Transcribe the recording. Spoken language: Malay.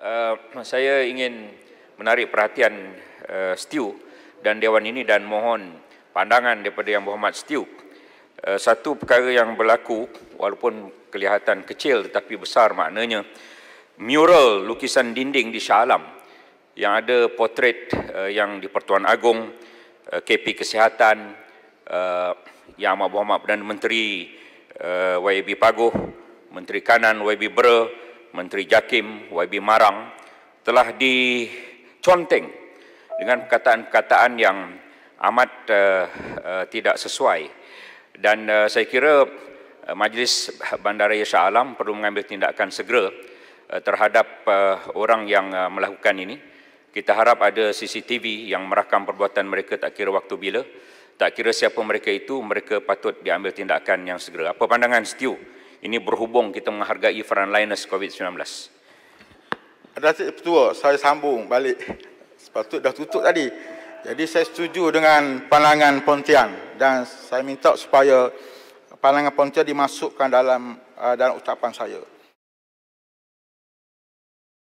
uh, saya ingin menarik perhatian uh, Stew dan Dewan ini dan mohon pandangan daripada Yang Berhormat Stew. Uh, satu perkara yang berlaku, walaupun kelihatan kecil tetapi besar maknanya, mural lukisan dinding di Shah Alam yang ada potret uh, yang di Pertuan Agong, uh, KP Kesihatan, uh, Yang Amat Berhormat Perdana Menteri uh, YB Paguh, Menteri Kanan YB Berhormat, Menteri Jakim YB Marang telah diconteng dengan perkataan-perkataan yang amat uh, uh, tidak sesuai dan uh, saya kira uh, Majlis Bandaraya Shah Alam perlu mengambil tindakan segera uh, terhadap uh, orang yang uh, melakukan ini. Kita harap ada CCTV yang merakam perbuatan mereka tak kira waktu bila. Tak kira siapa mereka itu, mereka patut diambil tindakan yang segera. Apa pandangan Stu? Ini berhubung kita menghargai frontliners COVID-19. Datuk Ketua, saya sambung balik. Sepatut dah tutup tadi. Jadi saya setuju dengan pandangan Pontian dan saya minta supaya pandangan Pontian dimasukkan dalam uh, dalam ucapan saya.